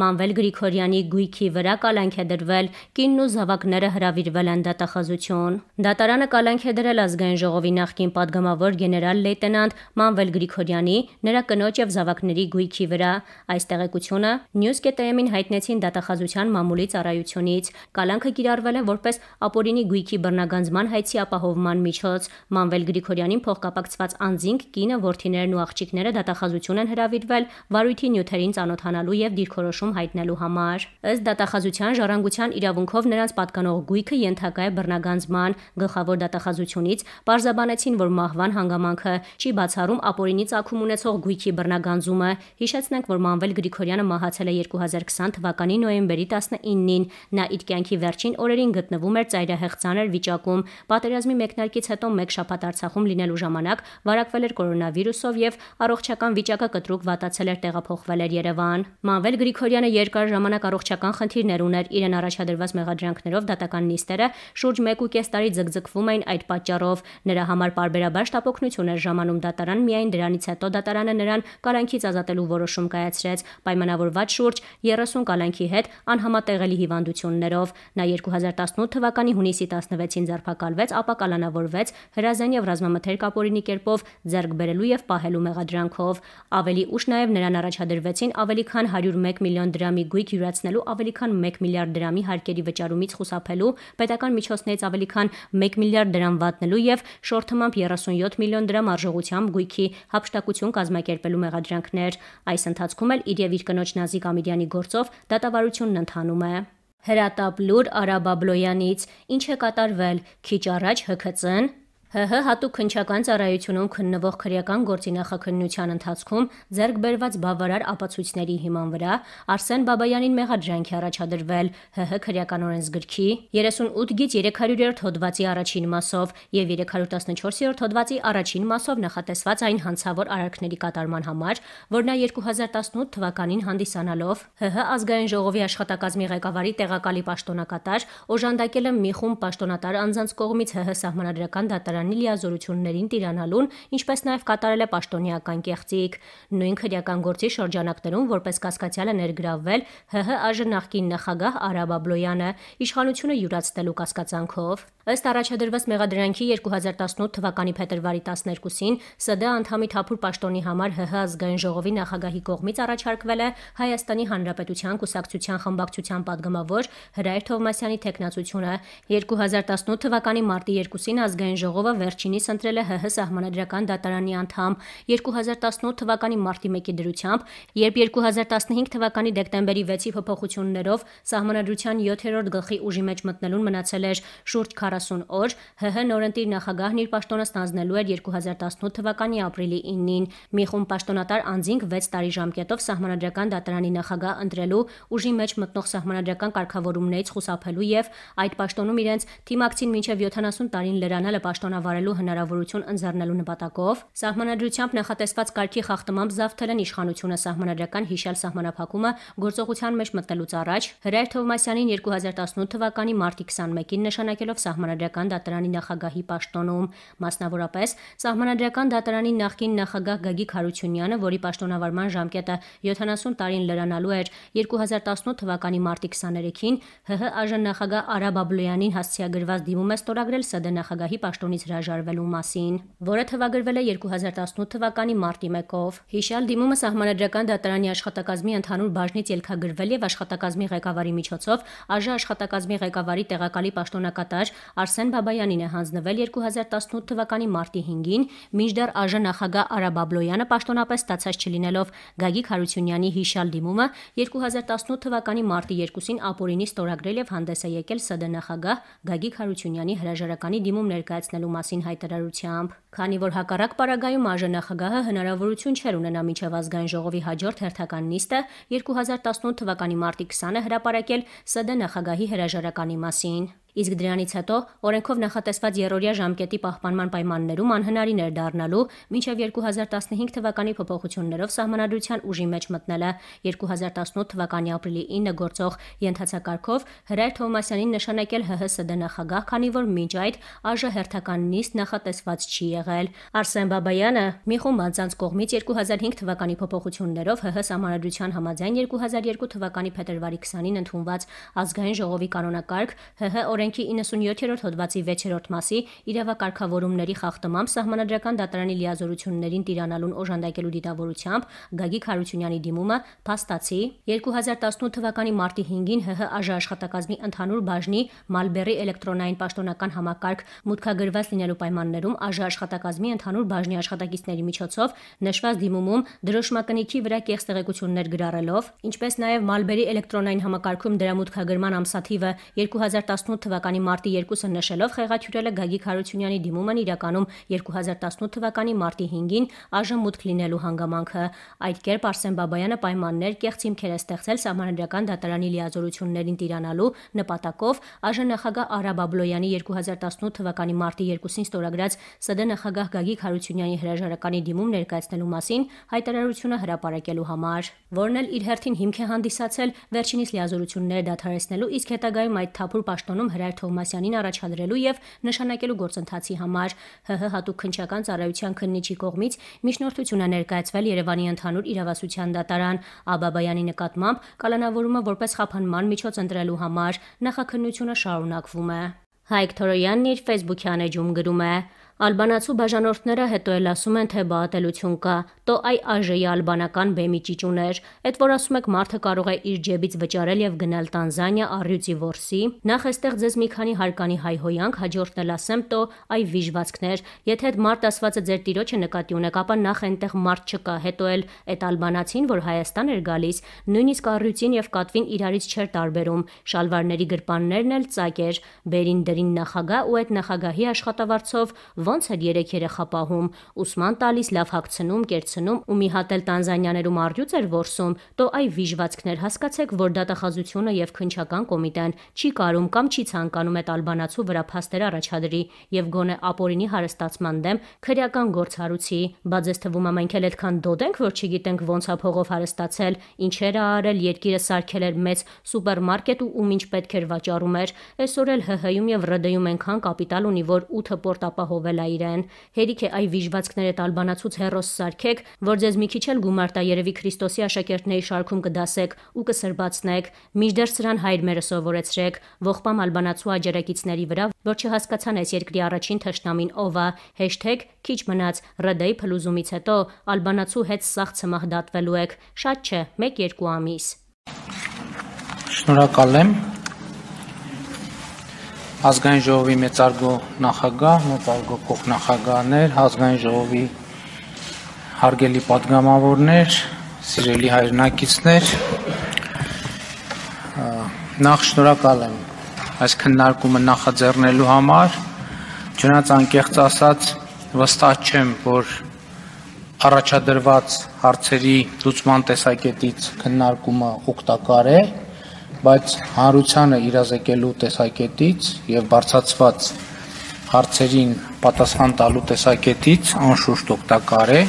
Մանվել Գրիգորյանի գույքի վրա կալանք է դրվել, կինն ու զավակները հրավիրվել են դատախազություն։ Դատարանը կալանք է դրել ազգային ժողովի նախկին падգամավոր գեներալ լեյտենանտ Մանվել Գրիգորյանի, նրա կնոջ եւ զավակների գույքի վրա։ Այս տեղեկությունը News KTM-ին հայտնեցին դատախազության մամուլի ծառայությունից։ Կալանքը կիրառվել է որպես ապօրինի գույքի բռնագանձման հայցի ապահովման միջոց։ Մանվել Գրիգորյանին փոխկապակցված անձինք, կինը, ворթիներն ու աղջիկները դատախազություն են հրավիրվել վարույթի նյութերին ծանոթանալու եւ դիրքորոշում ճնշում հայտնելու համար։ Ըստ դատախազության ժառանգության իրավունքով նրանց պատկանող գույքը ենթակա է բռնագանձման։ Գլխավոր դատախազությունից բարձաբանեցին, որ մահվան հանգամանքը չի բացառում ապօրինից ակում ունեցող գույքի բռնագանձումը։ Հիշեցնենք, որ Մանվել Գրիգորյանը մահացել է 2020 թվականի նոյեմբերի 19-ին։ Նա իր կյանքի վերջին օրերին գտնվում էր ծայրահեղ ցաներ վիճակում։ Պատերազմի մեկնարկից հետո մեկ շաբաթ Արցախում լինելու ժամանակ վարակվել էր կորոնավիրուսով եւ առողջական վիճակը կտրուկ վատացել էր տեղափոխվել էր Երևան։ Մանվել Գրիգորյանը Գրիգորյանը երկար ժամանակ առողջական խնդիրներ ուներ։ Իրեն առաջադրված մեղադրանքներով դատական նիստերը շուրջ 1.5 տարի ձգձգվում էին այդ պատճառով։ Նրա համար parberabar շտապօգնություն էր ժամանում դատարան, միայն դրանից հետո դատարանը նրան կարանքից ազատելու որոշում կայացրեց, պայմանավորված շուրջ 30 կալանքի հետ անհամատեղելի հիվանդություններով։ Նա 2018 թվականի հունիսի 16-ին ձերբակալվեց, ապա կալանավորվեց հրազեն եւ ռազմամթեր կապորինի կերպով ձեռք բերելու եւ պահելու մեղադրանքով։ Ավելի ուշ նաեւ նրան առաջադրվեցին ավելի քան 101 միլիոն միլիոն դրամի գույք յուրացնելու ավելի քան 1 միլիարդ դրամի հարկերի վճարումից խուսափելու, պետական միջոցներից ավելի քան 1 միլիարդ դրամ վատնելու եւ շորթմամբ 37 միլիոն դրամ արժողությամբ գույքի հապշտակություն կազմակերպելու մեղադրանքներ։ Այս ընթացքում էլ իր եւ իր կնոջ Նազիկ Ամիրյանի գործով դատավարությունն ընթանում է։ Հրատապ լուր Արաբաբլոյանից ինչ է կատարվել քիչ առաջ ՀԿՑ-ն ՀՀ հատուկ քնչական ծառայությունում քննվող քրեական գործի նախաքննության ընթացքում ձեռք բերված բավարար ապացույցների հիման վրա Արսեն Բաբայանին մեղադրանքի առաջադրվել ՀՀ քրեական օրենսգրքի 38-ից 300-րդ հոդվածի առաջին մասով եւ 314-րդ հոդվածի առաջին մասով նախատեսված այն հանցավոր արարքների կատարման համար, որ նա 2018 թվականին հանդիսանալով ՀՀ ազգային ժողովի աշխատակազմի ղեկավարի տեղակալի պաշտոնակատար օժանդակել է մի խումբ պաշտոնատար անձանց կողմից ՀՀ սահմանադրական դատարան Թեհրանի լիազորություններին տիրանալուն, ինչպես նաև կատարել է պաշտոնյական կեղծիք։ Նույն քրեական գործի շրջանակներում որպես կասկածյալ է ներգրավվել ՀՀ ԱԺ նախկին նախագահ Արաբ Աբլոյանը, իշխանությունը յուրացնելու կասկածանքով։ Ըստ առաջադրված մեղադրանքի 2018 թվականի փետրվարի 12-ին ՍԴ անդամի թափուր պաշտոնի համար ՀՀ ազգային ժողովի նախագահի կողմից առաջարկվել է Հայաստանի Հանրապետության կուսակցության խմբակցության падգամավոր Հրայր Թովմասյանի թեկնածությունը 2018 թվականի մարտի 2-ին ազգային ժողովը Ռոստովը վերջինիս ընտրել է ՀՀ Սահմանադրական դատարանի անդամ 2018 թվականի մարտի 1-ի դրությամբ, երբ 2015 թվականի դեկտեմբերի 6-ի փոփոխություններով Սահմանադրության 7-րդ գլխի ուժի մեջ մտնելուն մնացել էր շուրջ 40 օր, ՀՀ նորընտիր նախագահն իր պաշտոնը ստանձնելու էր 2018 թվականի ապրիլի 9-ին։ Մի խումբ պաշտոնատար անձինք 6 տարի ժամկետով Սահմանադրական դատարանի նախագահ ընտրելու ուժի մեջ մտնող սահմանադրական կարգավորումներից խուսափելու եւ այդ պաշտոնում իրենց թիմակցին մինչեւ 70 տարին լրանալը պաշտոն մեկնաբանավարելու հնարավորություն ընձեռնելու նպատակով սահմանադրությամբ նախատեսված կարգի խախտմամբ զավթել են իշխանությունը սահմանադրական հիշյալ սահմանափակումը գործողության մեջ մտնելուց առաջ Հրայր Թովմասյանին 2018 թվականի մարտի 21-ին նշանակելով սահմանադրական դատարանի նախագահի պաշտոնում, մասնավորապես սահմանադրական դատարանի նախկին նախագահ Գագիկ Հարությունյանը, որի պաշտոնավարման ժամկետը 70 տարին լրանալու էր 2018 թվականի մարտի 23-ին, ՀՀ ԱԺ նախագահ Արա Բաբլոյանին հասցեագրված դիմում է ստորագրել ՍԴ նախագահի պաշտոնից կողմից հրաժարվելու մասին, որը թվագրվել է 2018 թվականի մարտի 1-ով։ Հիշյալ դիմումը Սահմանադրական դատարանի աշխատակազմի ընդհանուր բաժնից ելքագրվել եւ աշխատակազմի ղեկավարի միջոցով ԱԺ աշխատակազմի ղեկավարի տեղակալի պաշտոնակատար Արսեն Բաբայանին է հանձնվել 2018 թվականի մարտի 5-ին, մինչդեռ ԱԺ նախագահ Արա Բաբլոյանը պաշտոնապես ստացած չլինելով Գագիկ Հարությունյանի հիշյալ դիմումը 2018 թվականի մարտի 2-ին ապօրինի ստորագրել եւ հանդես է եկել ՍԴ նախագահ Գագիկ Հարությունյանի հրաժարականի դիմում ներկայացնելու մասին հայտարարությամբ, քանի որ հակառակ պարագայում արժանախագահը հնարավորություն չեր ունենա միջև ազգային ժողովի հաջորդ հերթական նիստը 2018 թվականի մարտի 20-ը հրապարակել ՍԴ նախագահի հրաժարականի մասին իսկ դրանից հետո օրենքով նախատեսված երրորդյա ժամկետի պահպանման պայմաններում անհնարին էր դառնալու մինչև 2015 թվականի փոփոխություններով սահմանադրության ուժի մեջ մտնելը 2018 թվականի ապրիլի 9 գործող ենթացակարգով Հրայր Թովմասյանին նշանակել ՀՀՍԴ նախագահ, քանի որ մինչ այդ ԱԺ հերթական նիստ նախատեսված չի եղել։ Արսեն Բաբայանը մի խումբ անձանց կողմից 2005 թվականի փոփոխություններով ՀՀ համանadrության համաձայն 2002 թվականի փետրվարի 20-ին ընդունված ազգային ժողովի կանոնակարգ ՀՀ օրենքի օրենքի 97-րդ հոդվածի 6-րդ մասի իրավակարգավորումների խախտմամբ սահմանադրական դատարանի լիազորություններին տիրանալուն օժանդակելու դիտավորությամբ Գագիկ Հարությունյանի դիմումը փաստացի 2018 թվականի մարտի 5-ին ՀՀ ԱԺ աշխատակազմի ընդհանուր բաժնի Մալբերի էլեկտրոնային պաշտոնական համակարգ մուտքագրված լինելու պայմաններում ԱԺ աշխատակազմի ընդհանուր բաժնի աշխատակիցների միջոցով նշված դիմումում դրոշմակնիքի վրա կեղծ տեղեկություններ գրառելով, ինչպես նաև Մալբերի էլեկտրոնային համակարգում դրա մուտքագրման ամսաթիվը 2018 թվականի թվականի մարտի 2-ը նշելով խեղաթյուրելը Գագիկ Հարությունյանի դիմումն իրականում 2018 թվականի մարտի 5-ին այժմ մուտք լինելու հանգամանքը։ Այդ կերպ Արսեն Բաբայանը պայմաններ կեղծ հիմքեր է ստեղծել համանրական դատարանի լիազորություններին տիրանալու նպատակով այժմ նախագահ Արա Բաբլոյանի 2018 թվականի մարտի 2-ին ստորագրած ՍԴ նախագահ Գագիկ Հարությունյանի հրաժարականի դիմում ներկայացնելու մասին հայտարարությունը հրապարակելու համար, որն էլ իր հերթին հիմք է հանդիսացել վերջինիս լիազորությունները դադարեցնելու, իսկ հետագայում այդ թափուր պաշտոնում հր Արար Թովմասյանին առաջադրելու եւ նշանակելու գործընթացի համար ՀՀ հատուկ քնչական ծառայության քննիչի կողմից միջնորդություն է ներկայացվել Երևանի ընդհանուր իրավասության դատարան Աբաբայանի նկատմամբ կալանավորումը որպես խափանման միջոց ընտրելու համար նախաքննությունը շարունակվում է։ Հայկ Թորոյանն իր Facebook-յան էջում գրում է. Ալբանացու բաժանորդները հետո էլ ասում են, թե բաղատելություն կա, տո այ այժեի ալբանական բեմի ճիճուներ, այդ որ ասում եք մարդը կարող է իր ջեբից վճարել եւ գնալ Տանզանիա առյուծի ворսի, նախ էստեղ ձեզ մի քանի հարկանի հայհոյանք, հաջորդն էլ ասեմ, տո այ վիժվածքներ, եթե այդ մարդ ասվածը ձեր տիրոջը նկատի ունեք, ապա նախ այնտեղ մարդ չկա, հետո էլ այդ ալբանացին, որ Հայաստան էր գալիս, նույնիսկ առյուծին եւ կատվին իրարից չէր տարբերում, շալվարների գրպաններն էլ ծակ էր, բերին դրին նախագահ ու այդ նախագահի աշխատավարձով ոնց էր երեք երեխա պահում, ուսման տալիս, լավ հագցնում, կերցնում ու մի հատ էլ տանզանյաներում արյուծ էր ворսում, то այ վիժվածքներ հասկացեք, որ դատախազությունը եւ քնչական կոմիտեն չի կարում կամ չի ցանկանում այդ ալբանացու վրա փաստեր առաջադրի եւ գոնե ապօրինի հարստացման դեմ քրեական գործ հարուցի, բայց ես թվում է մենք էլ այդքան դոդ ենք, որ չգիտենք ոնց է փողով հարստացել, ինչեր է արել, երկիրը սարքել էր մեծ սուպերմարկետ ու ում ինչ պետք էր վաճառում էր։ Այսօր էլ ՀՀ-ում եւ ՌԴ-ում ենքան կապիտալ ունի, որ 8-ը պորտապահովել վճարել ա իրեն։ Հերիք է այ վիժվածքները տալ բանացուց հերոս սարքեք, որ ձեզ մի քիչ էլ գումար տա երևի Քրիստոսի աշակերտների շարքում կդասեք ու կսրբացնեք։ Միջդեռ սրան հայր մերը սովորեցրեք, ողբամ ալբանացու աջերակիցների վրա, որ չհասկացան այս երկրի առաջին թշնամին ով է #քիչ մնաց ՌԴ-ի փլուզումից հետո ալբանացու հետ սաղ ցմահ դատվելու եք։ Շատ չէ, 1-2 ամիս։ Շնորհակալ եմ ազգային ժողովի մեծարգո նախագահ, մեծարգո փոխնախագահներ, ազգային ժողովի հարգելի падգամավորներ, սիրելի հայրենակիցներ, նախ շնորհակալ եմ այս քննարկումը նախաձեռնելու համար։ Չնայած անկեղծ ասած վստահ չեմ, որ առաջադրված հարցերի լուծման տեսակետից քննարկումը օգտակար է, բայց հանրությանը իրազեկելու տեսակետից եւ բարձացված հարցերին պատասխան տալու տեսակետից անշուշտ օգտակար է